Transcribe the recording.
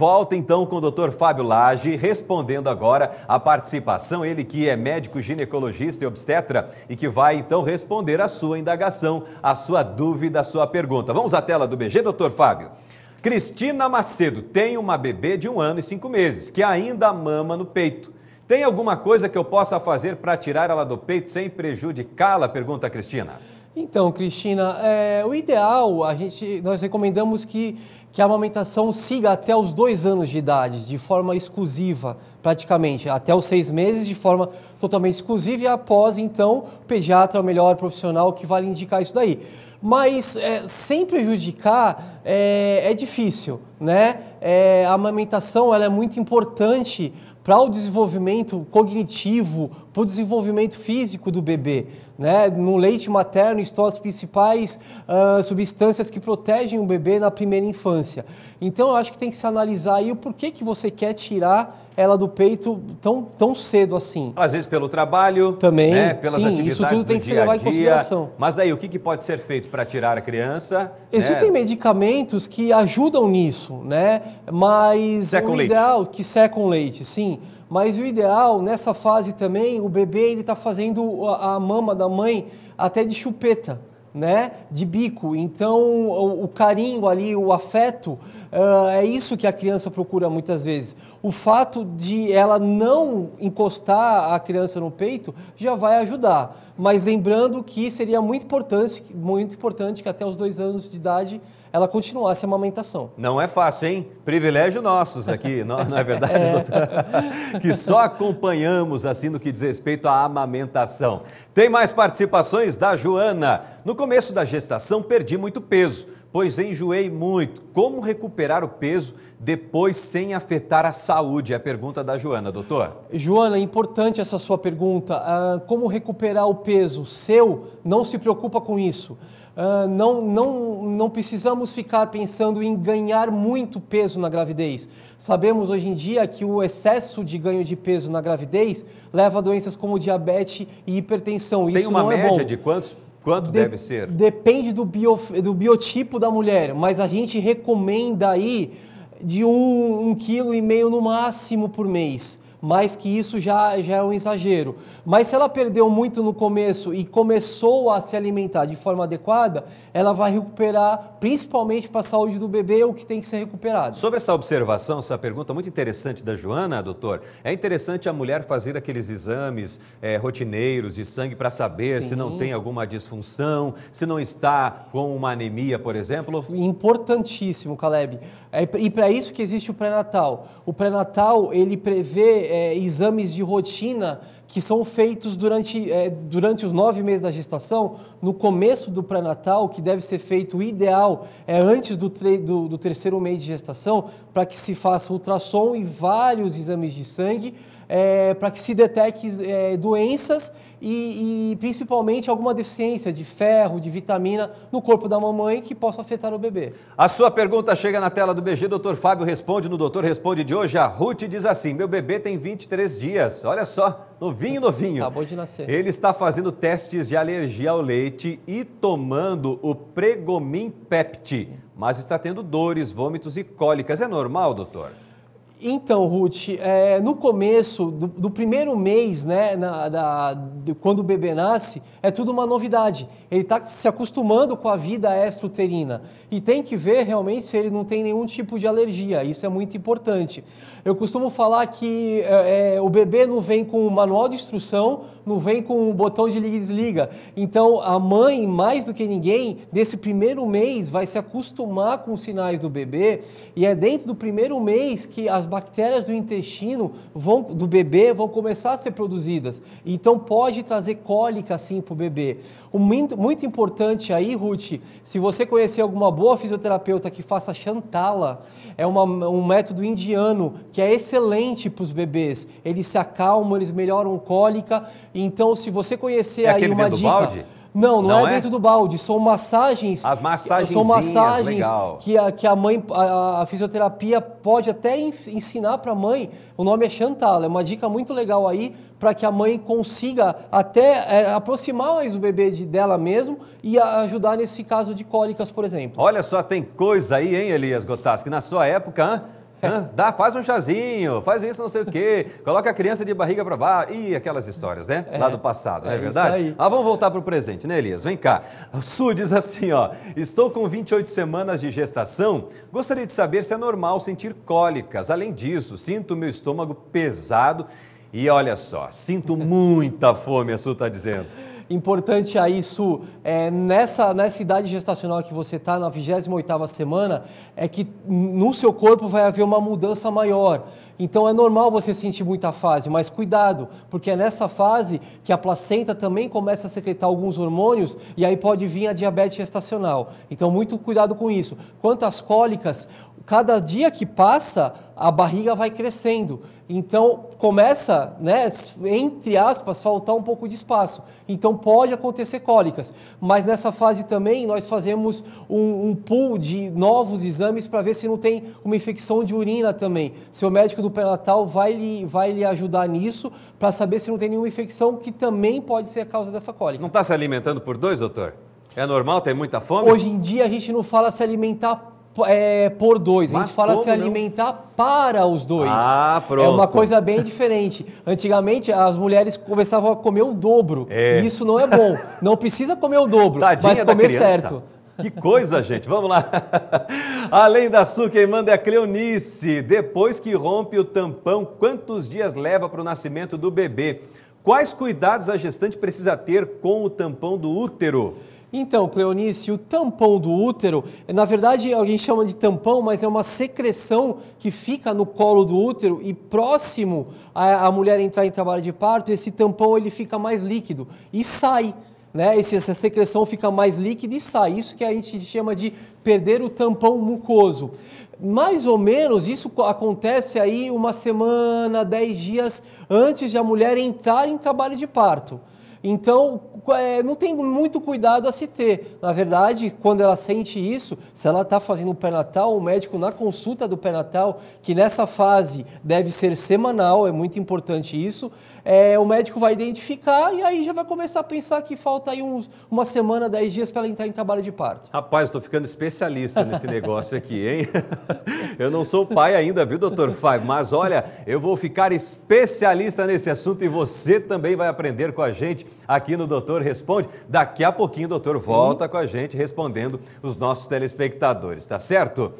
Volta então com o Dr. Fábio Lage, respondendo agora a participação, ele que é médico ginecologista e obstetra e que vai então responder a sua indagação, a sua dúvida, a sua pergunta. Vamos à tela do BG, Dr. Fábio. Cristina Macedo tem uma bebê de um ano e cinco meses que ainda mama no peito. Tem alguma coisa que eu possa fazer para tirar ela do peito sem prejudicá-la? Pergunta a Cristina. Então, Cristina, é, o ideal, a gente, nós recomendamos que que a amamentação siga até os dois anos de idade, de forma exclusiva, praticamente, até os seis meses, de forma totalmente exclusiva, e após, então, o pediatra é o melhor profissional que vai vale indicar isso daí. Mas é, sem prejudicar é, é difícil, né? É, a amamentação ela é muito importante para o desenvolvimento cognitivo, para o desenvolvimento físico do bebê. Né? No leite materno estão as principais uh, substâncias que protegem o bebê na primeira infância infância. Então eu acho que tem que se analisar aí o porquê que você quer tirar ela do peito tão, tão cedo assim. Às vezes pelo trabalho, também, né, pelas sim, atividades isso tudo tem que ser levado em consideração. Mas daí o que, que pode ser feito para tirar a criança? Né? Existem né? medicamentos que ajudam nisso, né? Mas secam o leite. ideal que secam leite, sim. Mas o ideal nessa fase também, o bebê ele está fazendo a mama da mãe até de chupeta né, de bico. Então, o, o carinho ali, o afeto Uh, é isso que a criança procura muitas vezes. O fato de ela não encostar a criança no peito já vai ajudar. Mas lembrando que seria muito importante, muito importante que até os dois anos de idade ela continuasse a amamentação. Não é fácil, hein? Privilégio nossos aqui, não, não é verdade, é. doutor? Que só acompanhamos, assim, no que diz respeito à amamentação. Tem mais participações da Joana. No começo da gestação, perdi muito peso pois enjoei muito. Como recuperar o peso depois sem afetar a saúde? É a pergunta da Joana, doutor. Joana, é importante essa sua pergunta. Ah, como recuperar o peso seu? Não se preocupa com isso. Ah, não, não, não precisamos ficar pensando em ganhar muito peso na gravidez. Sabemos hoje em dia que o excesso de ganho de peso na gravidez leva a doenças como diabetes e hipertensão. Tem isso uma é média é de quantos Quanto de deve ser? Depende do, bio, do biotipo da mulher, mas a gente recomenda aí de um, um quilo e meio no máximo por mês mas que isso já, já é um exagero. Mas se ela perdeu muito no começo e começou a se alimentar de forma adequada, ela vai recuperar, principalmente para a saúde do bebê, o que tem que ser recuperado. Sobre essa observação, essa pergunta muito interessante da Joana, doutor, é interessante a mulher fazer aqueles exames é, rotineiros de sangue para saber Sim. se não tem alguma disfunção, se não está com uma anemia, por exemplo? Importantíssimo, Caleb. É, e para isso que existe o pré-natal. O pré-natal, ele prevê é, exames de rotina que são feitos durante, é, durante os nove meses da gestação, no começo do pré-natal, que deve ser feito, o ideal é antes do, do, do terceiro mês de gestação, para que se faça ultrassom e vários exames de sangue é, para que se detecte é, doenças e, e, principalmente alguma deficiência de ferro, de vitamina no corpo da mamãe que possa afetar o bebê. A sua pergunta chega na tela do BG, doutor Fábio responde no Doutor Responde de hoje. A Ruth diz assim: meu bebê tem 23 dias, olha só, novinho, novinho. Acabou de nascer. Ele está fazendo testes de alergia ao leite e tomando o Pregomin Pepti, mas está tendo dores, vômitos e cólicas. É normal, doutor? Então, Ruth, é, no começo do, do, primeiro mês, né, na, da, de, quando o bebê nasce, é tudo uma novidade. Ele está se acostumando com a vida extrauterina e tem que ver realmente se ele não tem nenhum tipo de alergia. Isso é muito importante. Eu costumo falar que é, é o bebê não vem com o manual de instrução, não vem com o botão de liga e desliga. Então, a mãe, mais do que ninguém, nesse primeiro mês vai se acostumar com os sinais do bebê e é dentro do primeiro mês que as bactérias do intestino vão, do bebê vão começar a ser produzidas. Então pode trazer cólica assim para o bebê. Um, muito importante aí, Ruth, se você conhecer alguma boa fisioterapeuta que faça chantala, é uma, um método indiano que é excelente para os bebês. Eles se acalmam, eles melhoram cólica. Então, se você conhecer é aí uma dica. Balde? Não, não, não é, é, dentro do balde, são massagens. As massagens. São massagens legal. que a, que a mãe, a, a fisioterapia pode até ensinar para a mãe. O nome é Chantal, é uma dica muito legal aí para que a mãe consiga até é, aproximar mais o bebê de, dela mesmo e a, ajudar nesse caso de cólicas, por exemplo. Olha só, tem coisa aí, hein, Elias Gotaski? Na sua época, hein? Dá, faz um chazinho, faz isso, não sei o quê, coloca a criança de barriga para baixo. e aquelas histórias, né? É. Lá do passado, não é, é verdade? Ah, vamos voltar para o presente, né, Elias? Vem cá. O Su diz assim, ó, estou com 28 semanas de gestação, gostaria de saber se é normal sentir cólicas. Além disso, sinto meu estômago pesado e olha só, sinto muita fome, a Su está dizendo. Importante a isso, é, nessa, nessa idade gestacional que você está, na 28ª semana, é que no seu corpo vai haver uma mudança maior. Então é normal você sentir muita fase, mas cuidado, porque é nessa fase que a placenta também começa a secretar alguns hormônios e aí pode vir a diabetes gestacional. Então muito cuidado com isso. Quanto às cólicas, cada dia que passa, a barriga vai crescendo. Então começa, né, entre aspas, faltar um pouco de espaço. Então pode acontecer cólicas. Mas nessa fase também nós fazemos um, um pool de novos exames para ver se não tem uma infecção de urina também. Seu médico do pré-natal vai lhe, vai lhe ajudar nisso para saber se não tem nenhuma infecção que também pode ser a causa dessa cólica. Não está se alimentando por dois, doutor? É normal ter muita fome? Hoje em dia a gente não fala se alimentar é, por dois. a gente fala se não? alimentar para os dois. Ah, pronto. É uma coisa bem diferente. Antigamente, as mulheres começavam a comer o dobro. É. E isso não é bom. Não precisa comer o dobro, Tadinha mas comer certo. Que coisa, gente. Vamos lá. Além da Su, quem manda é a Cleonice. Depois que rompe o tampão, quantos dias leva para o nascimento do bebê? Quais cuidados a gestante precisa ter com o tampão do útero? Então, Cleonice, o tampão do útero, na verdade alguém chama de tampão, mas é uma secreção que fica no colo do útero e próximo à mulher entrar em trabalho de parto, esse tampão ele fica mais líquido e sai. Né? essa secreção fica mais líquida e sai. Isso que a gente chama de perder o tampão mucoso. Mais ou menos isso acontece aí uma semana, dez dias antes de a mulher entrar em trabalho de parto. Então, é, não tem muito cuidado a se ter. Na verdade, quando ela sente isso, se ela está fazendo o pré-natal, o médico na consulta do pré-natal, que nessa fase deve ser semanal, é muito importante isso, é, o médico vai identificar e aí já vai começar a pensar que falta aí uns, uma semana, dez dias para ela entrar em trabalho de parto. Rapaz, estou ficando especialista nesse negócio aqui, hein? Eu não sou pai ainda, viu, doutor Fábio? Mas olha, eu vou ficar especialista nesse assunto e você também vai aprender com a gente aqui no Doutor Responde. Daqui a pouquinho o doutor Sim. volta com a gente respondendo os nossos telespectadores, tá certo?